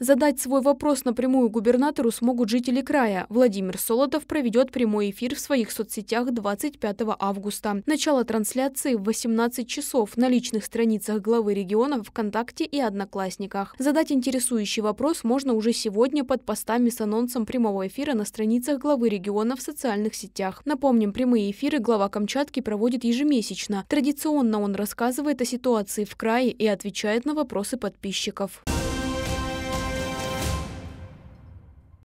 Задать свой вопрос напрямую губернатору смогут жители края. Владимир Солотов проведет прямой эфир в своих соцсетях 25 августа. Начало трансляции в 18 часов на личных страницах главы региона ВКонтакте и Одноклассниках. Задать интересующий вопрос можно уже сегодня под постами с анонсом прямого эфира на страницах главы региона в социальных сетях. Напомним, прямые эфиры глава Камчатки проводит ежемесячно. Традиционно он рассказывает о ситуации в крае и отвечает на вопросы подписчиков.